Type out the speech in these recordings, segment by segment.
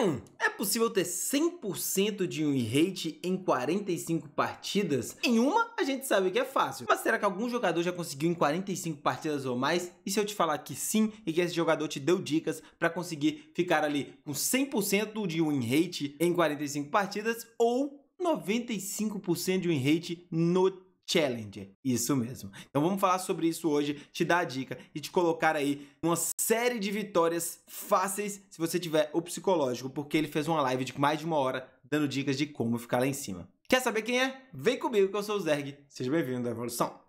Hum, é possível ter 100% de um rate em 45 partidas? Em uma, a gente sabe que é fácil. Mas será que algum jogador já conseguiu em 45 partidas ou mais? E se eu te falar que sim e que esse jogador te deu dicas para conseguir ficar ali com 100% de um rate em 45 partidas ou 95% de um rate no Challenger. Isso mesmo. Então vamos falar sobre isso hoje, te dar a dica e te colocar aí uma série de vitórias fáceis se você tiver o psicológico, porque ele fez uma live de mais de uma hora dando dicas de como ficar lá em cima. Quer saber quem é? Vem comigo que eu sou o Zerg. Seja bem-vindo à Evolução.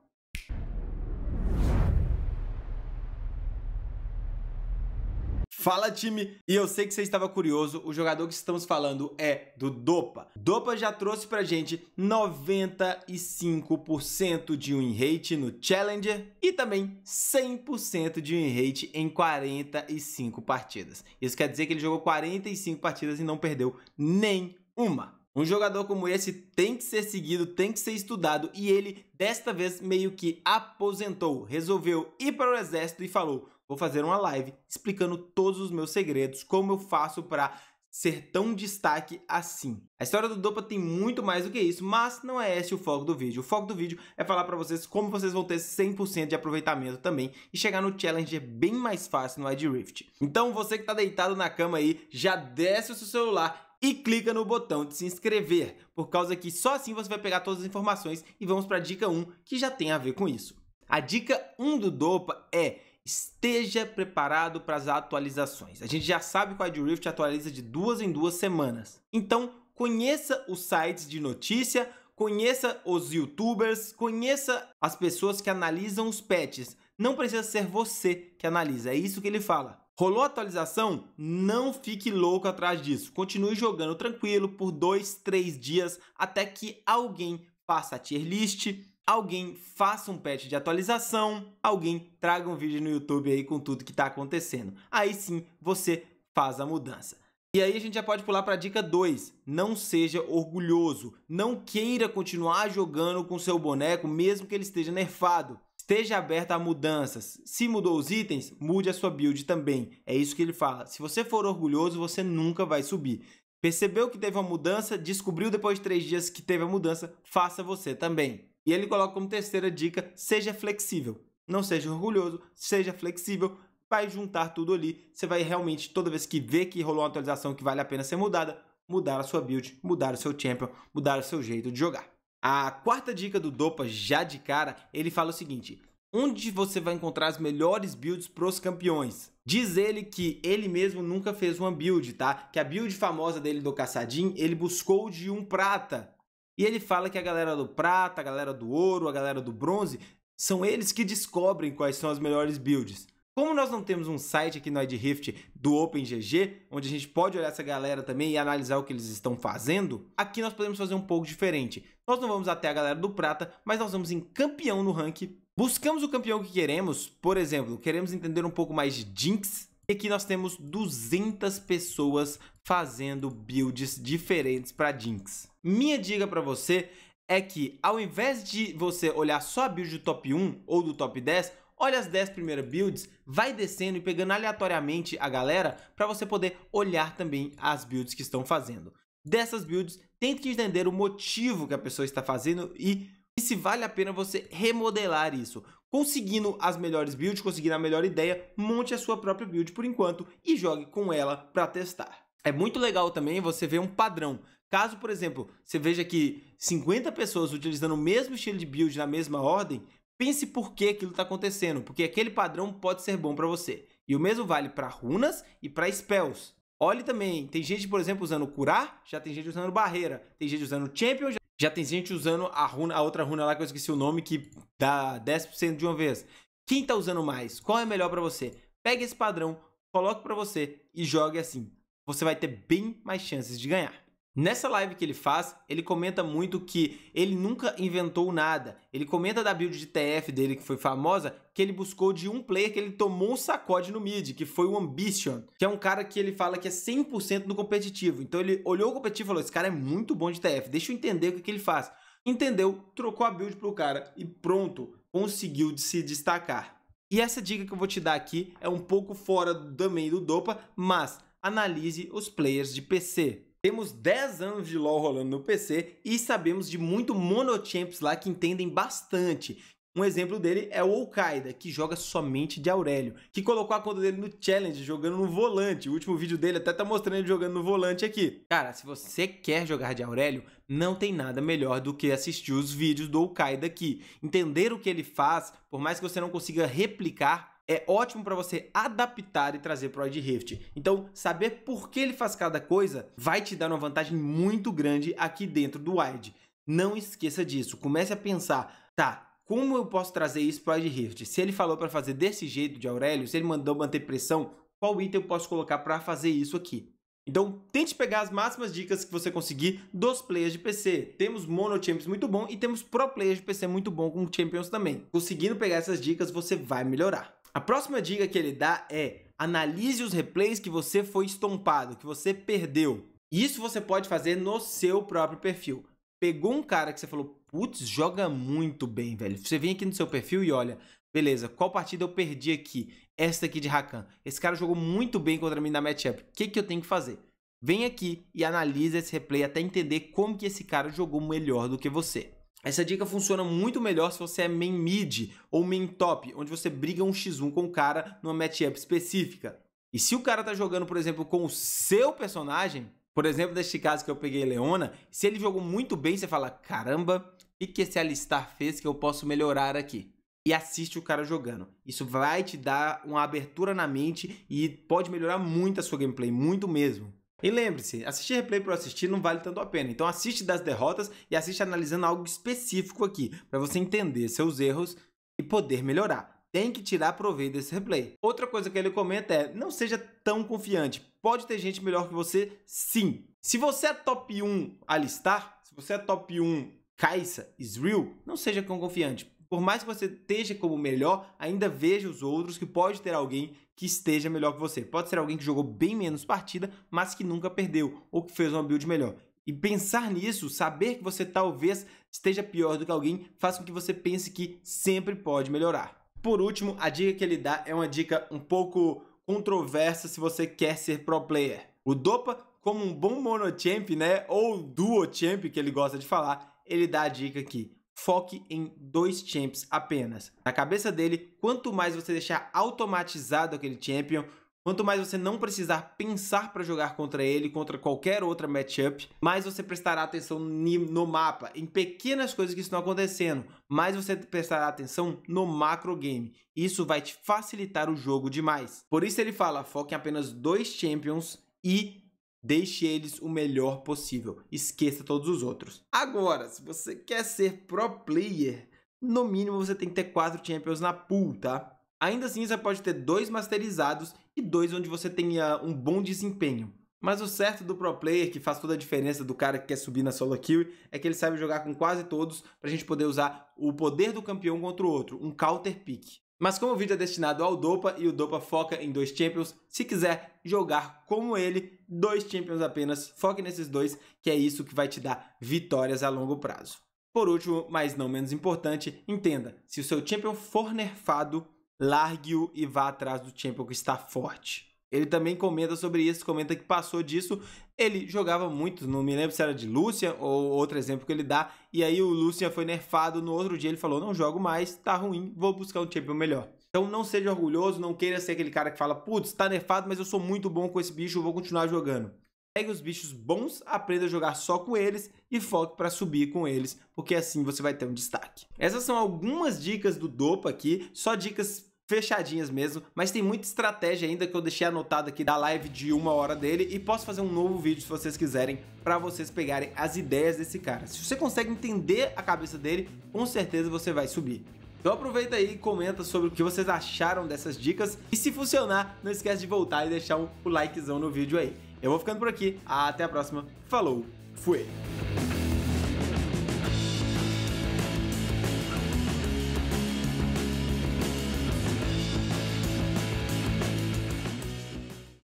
Fala time! E eu sei que você estava curioso, o jogador que estamos falando é do Dopa. Dopa já trouxe pra gente 95% de win rate no Challenger e também 100% de win rate em 45 partidas. Isso quer dizer que ele jogou 45 partidas e não perdeu nem uma. Um jogador como esse tem que ser seguido, tem que ser estudado e ele, desta vez, meio que aposentou, resolveu ir para o exército e falou: Vou fazer uma live explicando todos os meus segredos, como eu faço para ser tão destaque assim. A história do Dopa tem muito mais do que isso, mas não é esse o foco do vídeo. O foco do vídeo é falar para vocês como vocês vão ter 100% de aproveitamento também e chegar no Challenger bem mais fácil no Ed Rift. Então você que tá deitado na cama aí, já desce o seu celular e clica no botão de se inscrever, por causa que só assim você vai pegar todas as informações e vamos para a dica 1, que já tem a ver com isso. A dica 1 do Dopa é esteja preparado para as atualizações. A gente já sabe que o Adrift atualiza de duas em duas semanas. Então, conheça os sites de notícia, conheça os youtubers, conheça as pessoas que analisam os patches. Não precisa ser você que analisa, é isso que ele fala. Rolou atualização? Não fique louco atrás disso. Continue jogando tranquilo por dois, três dias até que alguém faça a tier list, alguém faça um patch de atualização, alguém traga um vídeo no YouTube aí com tudo que está acontecendo. Aí sim você faz a mudança. E aí a gente já pode pular para a dica 2. Não seja orgulhoso. Não queira continuar jogando com seu boneco mesmo que ele esteja nerfado. Esteja aberto a mudanças. Se mudou os itens, mude a sua build também. É isso que ele fala. Se você for orgulhoso, você nunca vai subir. Percebeu que teve uma mudança, descobriu depois de três dias que teve a mudança, faça você também. E ele coloca como terceira dica: seja flexível. Não seja orgulhoso, seja flexível. Vai juntar tudo ali. Você vai realmente, toda vez que vê que rolou uma atualização que vale a pena ser mudada, mudar a sua build, mudar o seu champion, mudar o seu jeito de jogar. A quarta dica do Dopa, já de cara, ele fala o seguinte: onde você vai encontrar as melhores builds pros campeões. Diz ele que ele mesmo nunca fez uma build, tá? Que a build famosa dele do Caçadinho, ele buscou de um prata. E ele fala que a galera do prata, a galera do ouro, a galera do bronze, são eles que descobrem quais são as melhores builds. Como nós não temos um site aqui no Edrift do OpenGG, onde a gente pode olhar essa galera também e analisar o que eles estão fazendo, aqui nós podemos fazer um pouco diferente. Nós não vamos até a galera do prata, mas nós vamos em campeão no ranking. Buscamos o campeão que queremos, por exemplo, queremos entender um pouco mais de Jinx, e aqui nós temos 200 pessoas fazendo builds diferentes para Jinx. Minha dica para você é que ao invés de você olhar só a build do top 1 ou do top 10, olha as 10 primeiras builds, vai descendo e pegando aleatoriamente a galera para você poder olhar também as builds que estão fazendo. Dessas builds, tente entender o motivo que a pessoa está fazendo e, se vale a pena você remodelar isso. Conseguindo as melhores builds, conseguindo a melhor ideia, monte a sua própria build por enquanto e jogue com ela para testar. É muito legal também você ver um padrão. Caso, por exemplo, você veja que 50 pessoas utilizando o mesmo estilo de build na mesma ordem, Pense por que aquilo está acontecendo, porque aquele padrão pode ser bom para você. E o mesmo vale para runas e para spells. Olhe também, tem gente, por exemplo, usando curar, já tem gente usando barreira, tem gente usando champion, já, já tem gente usando a, runa, a outra runa lá que eu esqueci o nome, que dá 10% de uma vez. Quem está usando mais? Qual é melhor para você? Pegue esse padrão, coloque para você e jogue assim. Você vai ter bem mais chances de ganhar. Nessa live que ele faz, ele comenta muito que ele nunca inventou nada. Ele comenta da build de TF dele que foi famosa, que ele buscou de um player que ele tomou um sacode no mid, que foi o Ambition, que é um cara que ele fala que é 100% no competitivo. Então ele olhou o competitivo e falou: "Esse cara é muito bom de TF, deixa eu entender o que, que ele faz". Entendeu, trocou a build pro cara e pronto, conseguiu de se destacar. E essa dica que eu vou te dar aqui é um pouco fora também do Dopa, mas analise os players de PC. Temos 10 anos de LoL rolando no PC e sabemos de muito monochamps lá que entendem bastante. Um exemplo dele é o Okaida, que joga somente de Aurélio, que colocou a conta dele no Challenge jogando no volante. O último vídeo dele até tá mostrando ele jogando no volante aqui. Cara, se você quer jogar de Aurélio, não tem nada melhor do que assistir os vídeos do Okaida aqui. Entender o que ele faz, por mais que você não consiga replicar, é ótimo para você adaptar e trazer para o ID Rift. Então, saber por que ele faz cada coisa vai te dar uma vantagem muito grande aqui dentro do Wide. Não esqueça disso. Comece a pensar, tá, como eu posso trazer isso para o ID Rift? Se ele falou para fazer desse jeito de Aurélio, se ele mandou manter pressão, qual item eu posso colocar para fazer isso aqui? Então, tente pegar as máximas dicas que você conseguir dos players de PC. Temos Mono Champions muito bom e temos Pro Players de PC muito bom com Champions também. Conseguindo pegar essas dicas, você vai melhorar. A próxima dica que ele dá é analise os replays que você foi estompado, que você perdeu. Isso você pode fazer no seu próprio perfil. Pegou um cara que você falou, putz, joga muito bem, velho. Você vem aqui no seu perfil e olha, beleza, qual partida eu perdi aqui? Esta aqui de Rakan. Esse cara jogou muito bem contra mim na matchup. O que, que eu tenho que fazer? Vem aqui e analisa esse replay até entender como que esse cara jogou melhor do que você. Essa dica funciona muito melhor se você é main mid ou main top, onde você briga um x1 com o cara numa matchup específica. E se o cara tá jogando, por exemplo, com o seu personagem, por exemplo, neste caso que eu peguei Leona, se ele jogou muito bem, você fala: caramba, o que esse Alistar fez que eu posso melhorar aqui? E assiste o cara jogando. Isso vai te dar uma abertura na mente e pode melhorar muito a sua gameplay, muito mesmo. E lembre-se, assistir replay por assistir não vale tanto a pena. Então assiste das derrotas e assiste analisando algo específico aqui, para você entender seus erros e poder melhorar. Tem que tirar proveito desse replay. Outra coisa que ele comenta é: não seja tão confiante. Pode ter gente melhor que você, sim. Se você é top 1 alistar, se você é top 1 Caixa, Israel, não seja tão confiante por mais que você esteja como melhor, ainda veja os outros que pode ter alguém que esteja melhor que você. Pode ser alguém que jogou bem menos partida, mas que nunca perdeu ou que fez uma build melhor. E pensar nisso, saber que você talvez esteja pior do que alguém, faz com que você pense que sempre pode melhorar. Por último, a dica que ele dá é uma dica um pouco controversa se você quer ser pro player. O Dopa, como um bom monochamp, né, ou duo champ que ele gosta de falar, ele dá a dica que Foque em dois champs apenas. Na cabeça dele, quanto mais você deixar automatizado aquele champion, Quanto mais você não precisar pensar para jogar contra ele, contra qualquer outra matchup, mais você prestará atenção no mapa, em pequenas coisas que estão acontecendo, mais você prestará atenção no macro game. Isso vai te facilitar o jogo demais. Por isso ele fala, foque em apenas dois champions e Deixe eles o melhor possível, esqueça todos os outros. Agora, se você quer ser pro player, no mínimo você tem que ter quatro Champions na pool, tá? Ainda assim, você pode ter dois masterizados e dois onde você tenha um bom desempenho. Mas o certo do pro player, que faz toda a diferença do cara que quer subir na solo kill, é que ele sabe jogar com quase todos pra gente poder usar o poder do campeão contra o outro, um counter pick. Mas como o vídeo é destinado ao Dopa e o Dopa foca em dois Champions, se quiser jogar como ele, dois Champions apenas, foque nesses dois, que é isso que vai te dar vitórias a longo prazo. Por último, mas não menos importante, entenda, se o seu Champion for nerfado, largue-o e vá atrás do Champion que está forte. Ele também comenta sobre isso, comenta que passou disso ele jogava muito, não me lembro se era de Lucian ou outro exemplo que ele dá, e aí o Lucian foi nerfado, no outro dia ele falou, não jogo mais, tá ruim, vou buscar um champion melhor. Então não seja orgulhoso, não queira ser aquele cara que fala, putz, tá nerfado, mas eu sou muito bom com esse bicho, vou continuar jogando. Pegue os bichos bons, aprenda a jogar só com eles e foque para subir com eles, porque assim você vai ter um destaque. Essas são algumas dicas do Dopa aqui, só dicas fechadinhas mesmo, mas tem muita estratégia ainda que eu deixei anotado aqui da live de uma hora dele e posso fazer um novo vídeo se vocês quiserem para vocês pegarem as ideias desse cara. Se você consegue entender a cabeça dele, com certeza você vai subir. Então aproveita aí e comenta sobre o que vocês acharam dessas dicas e se funcionar, não esquece de voltar e deixar o um likezão no vídeo aí. Eu vou ficando por aqui, até a próxima, falou, fui!